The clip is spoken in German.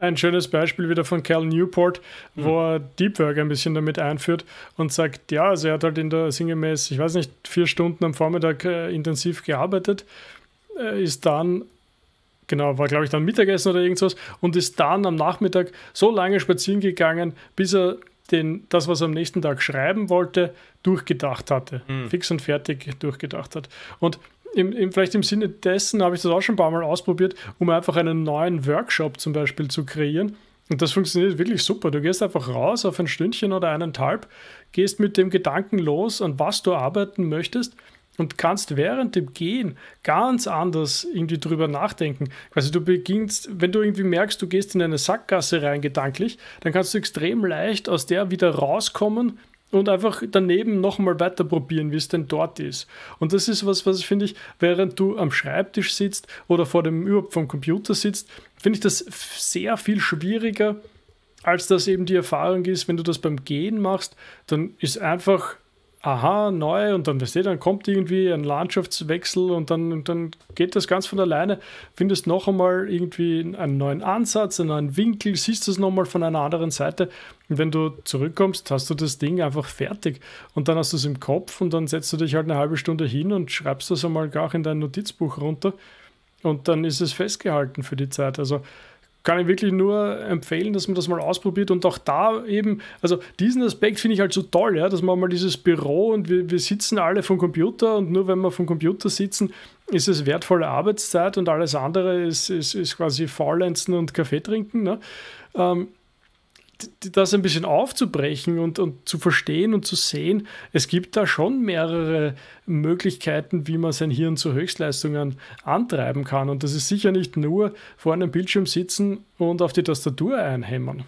ein schönes Beispiel wieder von Cal Newport, hm. wo mhm. er Deep Work ein bisschen damit einführt und sagt, ja, also er hat halt in der sinngemäß, ich weiß nicht, vier Stunden am Vormittag äh, intensiv gearbeitet, äh, ist dann, genau, war glaube ich dann Mittagessen oder irgendwas und ist dann am Nachmittag so lange spazieren gegangen, bis er den, das, was er am nächsten Tag schreiben wollte, durchgedacht hatte. Mhm. Fix und fertig durchgedacht hat. Und im, im, vielleicht im Sinne dessen habe ich das auch schon ein paar Mal ausprobiert, um einfach einen neuen Workshop zum Beispiel zu kreieren. Und das funktioniert wirklich super. Du gehst einfach raus auf ein Stündchen oder einen eineinhalb, gehst mit dem Gedanken los, an was du arbeiten möchtest und kannst während dem Gehen ganz anders irgendwie drüber nachdenken. Quasi also du beginnst, wenn du irgendwie merkst, du gehst in eine Sackgasse rein gedanklich, dann kannst du extrem leicht aus der wieder rauskommen und einfach daneben nochmal weiter probieren, wie es denn dort ist. Und das ist was, was finde ich, während du am Schreibtisch sitzt oder vor dem überhaupt vom Computer sitzt, finde ich das sehr viel schwieriger, als das eben die Erfahrung ist, wenn du das beim Gehen machst, dann ist einfach aha, neu und dann, weißt du, dann kommt irgendwie ein Landschaftswechsel und dann, und dann geht das ganz von alleine. Findest noch einmal irgendwie einen neuen Ansatz, einen neuen Winkel, siehst das nochmal von einer anderen Seite und wenn du zurückkommst, hast du das Ding einfach fertig und dann hast du es im Kopf und dann setzt du dich halt eine halbe Stunde hin und schreibst das einmal gar in dein Notizbuch runter und dann ist es festgehalten für die Zeit. Also kann ich wirklich nur empfehlen, dass man das mal ausprobiert und auch da eben, also diesen Aspekt finde ich halt so toll, ja, dass man mal dieses Büro und wir, wir sitzen alle vom Computer und nur wenn wir vom Computer sitzen, ist es wertvolle Arbeitszeit und alles andere ist, ist, ist quasi Faulenzen und Kaffee trinken. Ne? Ähm, das ein bisschen aufzubrechen und, und zu verstehen und zu sehen, es gibt da schon mehrere Möglichkeiten, wie man sein Hirn zu Höchstleistungen antreiben kann. Und das ist sicher nicht nur vor einem Bildschirm sitzen und auf die Tastatur einhämmern.